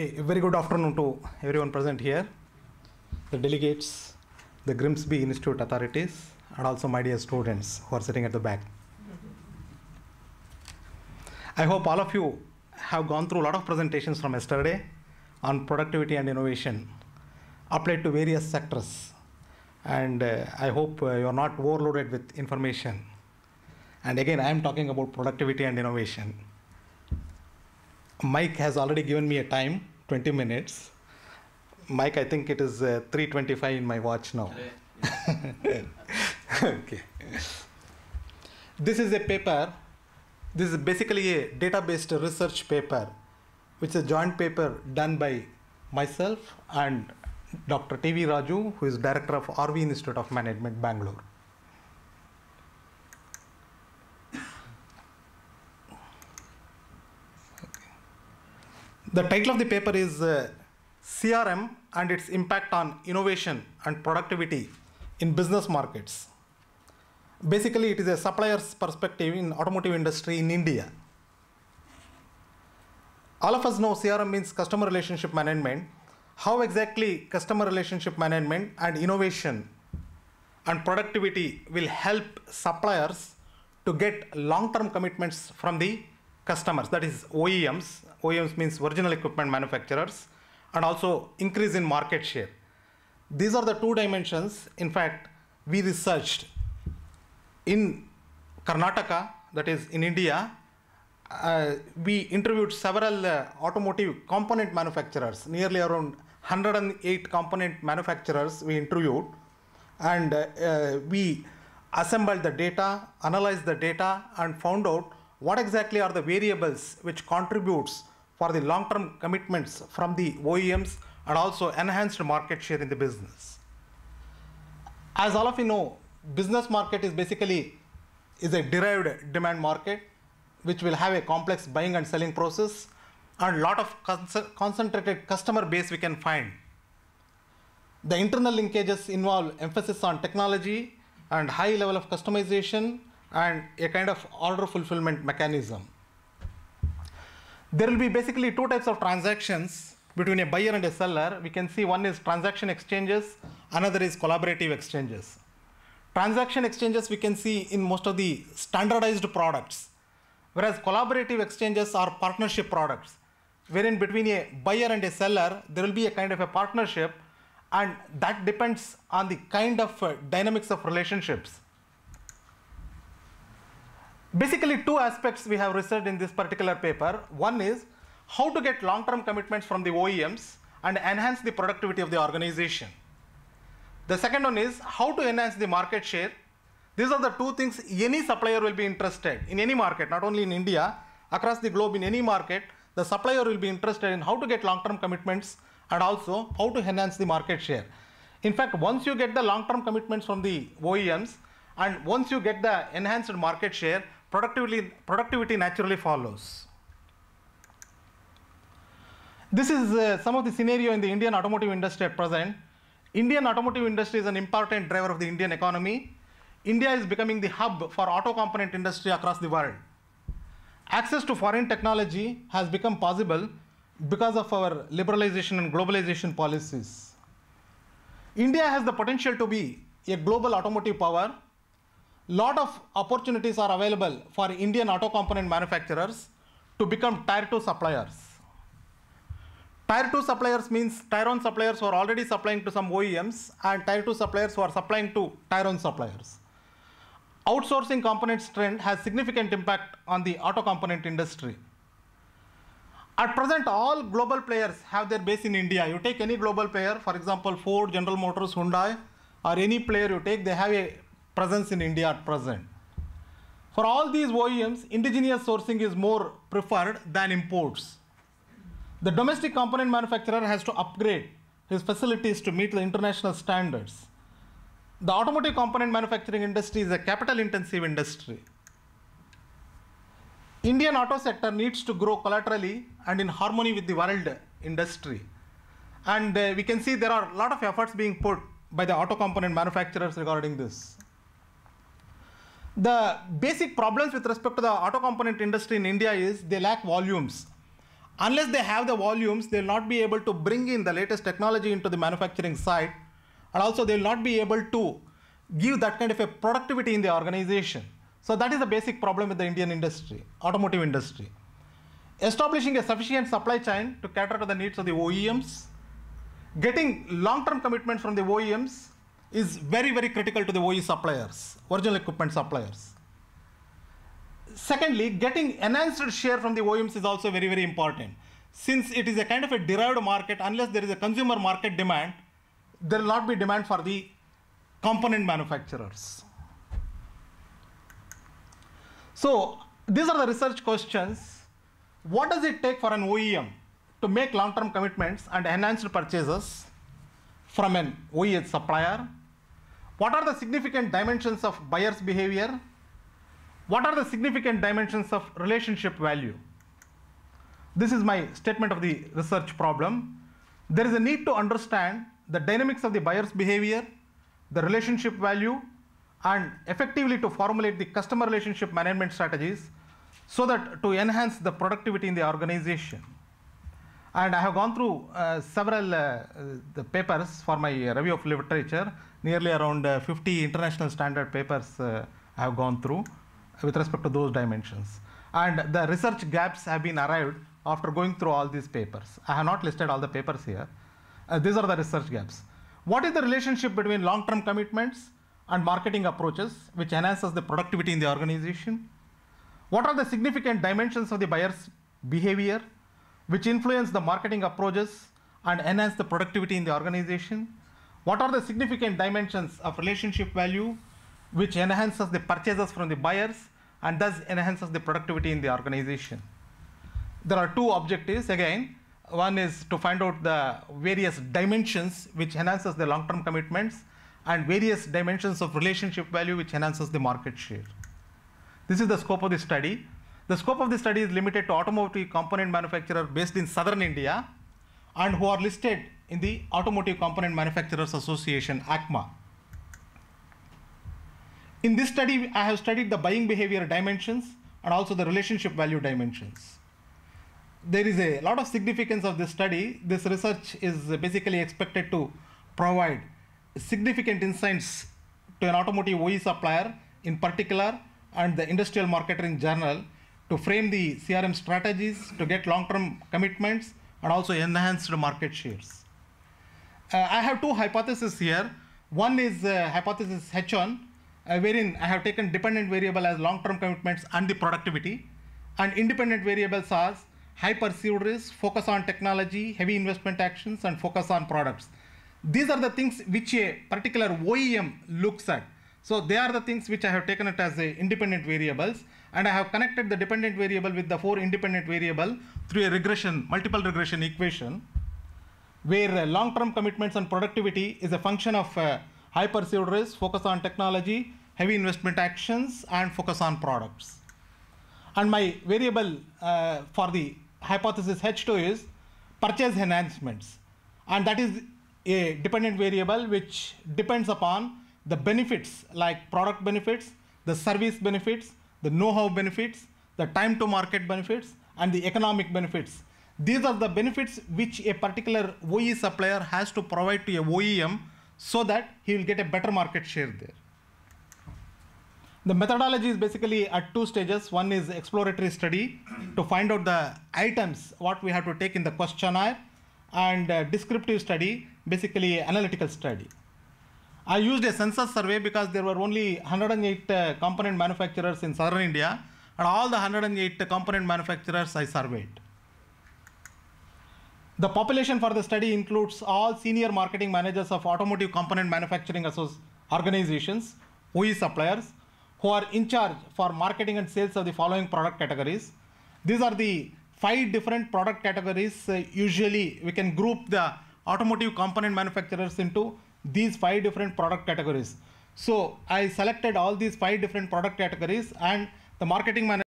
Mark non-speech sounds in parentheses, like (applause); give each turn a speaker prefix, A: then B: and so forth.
A: A very good afternoon to everyone present here, the delegates, the Grimsby Institute authorities, and also my dear students who are sitting at the back. I hope all of you have gone through a lot of presentations from yesterday on productivity and innovation applied to various sectors. And uh, I hope uh, you are not overloaded with information. And again, I am talking about productivity and innovation. Mike has already given me a time 20 minutes. Mike, I think it is uh, 3:25 in my watch now. (laughs) okay. This is a paper. This is basically a database research paper, which is a joint paper done by myself and Dr. T.V. Raju, who is director of RV Institute of Management, Bangalore. The title of the paper is uh, CRM and its impact on innovation and productivity in business markets. Basically, it is a supplier's perspective in automotive industry in India. All of us know CRM means customer relationship management. How exactly customer relationship management and innovation and productivity will help suppliers to get long-term commitments from the customers, that is OEMs. OEMs means original equipment manufacturers, and also increase in market share. These are the two dimensions, in fact, we researched in Karnataka, that is in India, uh, we interviewed several uh, automotive component manufacturers, nearly around 108 component manufacturers we interviewed, and uh, we assembled the data, analyzed the data, and found out what exactly are the variables which contributes for the long-term commitments from the OEMs and also enhanced market share in the business. As all of you know, business market is basically is a derived demand market which will have a complex buying and selling process and lot of concentrated customer base we can find. The internal linkages involve emphasis on technology and high level of customization and a kind of order fulfillment mechanism. There will be basically two types of transactions between a buyer and a seller. We can see one is transaction exchanges, another is collaborative exchanges. Transaction exchanges we can see in most of the standardized products, whereas collaborative exchanges are partnership products, wherein between a buyer and a seller, there will be a kind of a partnership and that depends on the kind of uh, dynamics of relationships Basically, two aspects we have researched in this particular paper. One is how to get long-term commitments from the OEMs and enhance the productivity of the organization. The second one is how to enhance the market share. These are the two things any supplier will be interested in any market, not only in India, across the globe in any market, the supplier will be interested in how to get long-term commitments and also how to enhance the market share. In fact, once you get the long-term commitments from the OEMs and once you get the enhanced market share, productivity, productivity naturally follows. This is uh, some of the scenario in the Indian automotive industry at present. Indian automotive industry is an important driver of the Indian economy. India is becoming the hub for auto component industry across the world. Access to foreign technology has become possible because of our liberalization and globalization policies. India has the potential to be a global automotive power lot of opportunities are available for Indian auto component manufacturers to become tier 2 suppliers. Tier 2 suppliers means tier 1 suppliers who are already supplying to some OEMs and tier 2 suppliers who are supplying to tier 1 suppliers. Outsourcing components trend has significant impact on the auto component industry. At present, all global players have their base in India. You take any global player, for example, Ford, General Motors, Hyundai, or any player you take, they have a presence in India at present. For all these OEMs, indigenous sourcing is more preferred than imports. The domestic component manufacturer has to upgrade his facilities to meet the international standards. The automotive component manufacturing industry is a capital intensive industry. Indian auto sector needs to grow collaterally and in harmony with the world industry. And uh, we can see there are a lot of efforts being put by the auto component manufacturers regarding this the basic problems with respect to the auto component industry in India is they lack volumes. Unless they have the volumes, they'll not be able to bring in the latest technology into the manufacturing side. And also they'll not be able to give that kind of a productivity in the organization. So that is the basic problem with the Indian industry, automotive industry. Establishing a sufficient supply chain to cater to the needs of the OEMs, getting long-term commitments from the OEMs is very, very critical to the OE suppliers, original equipment suppliers. Secondly, getting enhanced share from the OEMs is also very, very important. Since it is a kind of a derived market, unless there is a consumer market demand, there will not be demand for the component manufacturers. So these are the research questions. What does it take for an OEM to make long-term commitments and enhanced purchases from an OEM supplier? What are the significant dimensions of buyer's behavior? What are the significant dimensions of relationship value? This is my statement of the research problem. There is a need to understand the dynamics of the buyer's behavior, the relationship value, and effectively to formulate the customer relationship management strategies so that to enhance the productivity in the organization. And I have gone through uh, several uh, the papers for my review of literature, nearly around uh, 50 international standard papers uh, I have gone through with respect to those dimensions. And the research gaps have been arrived after going through all these papers. I have not listed all the papers here. Uh, these are the research gaps. What is the relationship between long-term commitments and marketing approaches which enhances the productivity in the organization? What are the significant dimensions of the buyer's behavior which influence the marketing approaches and enhance the productivity in the organization? What are the significant dimensions of relationship value which enhances the purchases from the buyers and thus enhances the productivity in the organization? There are two objectives again. One is to find out the various dimensions which enhances the long-term commitments and various dimensions of relationship value which enhances the market share. This is the scope of the study. The scope of the study is limited to automotive component manufacturer based in southern India and who are listed in the Automotive Component Manufacturers Association, ACMA. In this study, I have studied the buying behavior dimensions and also the relationship value dimensions. There is a lot of significance of this study. This research is basically expected to provide significant insights to an automotive OE supplier in particular and the industrial marketer in general to frame the CRM strategies, to get long-term commitments, and also enhanced market shares. Uh, I have two hypotheses here. One is uh, hypothesis H1, uh, wherein I have taken dependent variable as long-term commitments and the productivity, and independent variables as high perceived risk, focus on technology, heavy investment actions, and focus on products. These are the things which a particular OEM looks at. So they are the things which I have taken it as the independent variables and I have connected the dependent variable with the four independent variable through a regression, multiple regression equation where uh, long-term commitments and productivity is a function of uh, high perceived risk, focus on technology, heavy investment actions and focus on products. And my variable uh, for the hypothesis H2 is purchase enhancements and that is a dependent variable which depends upon the benefits like product benefits, the service benefits, the know-how benefits, the time to market benefits, and the economic benefits. These are the benefits which a particular OE supplier has to provide to a OEM so that he will get a better market share there. The methodology is basically at two stages. One is exploratory study to find out the items what we have to take in the questionnaire and uh, descriptive study, basically analytical study. I used a census survey because there were only 108 uh, component manufacturers in southern India and all the 108 component manufacturers I surveyed. The population for the study includes all senior marketing managers of automotive component manufacturing organizations, OE suppliers, who are in charge for marketing and sales of the following product categories. These are the five different product categories. Uh, usually, we can group the automotive component manufacturers into these five different product categories. So I selected all these five different product categories and the marketing manager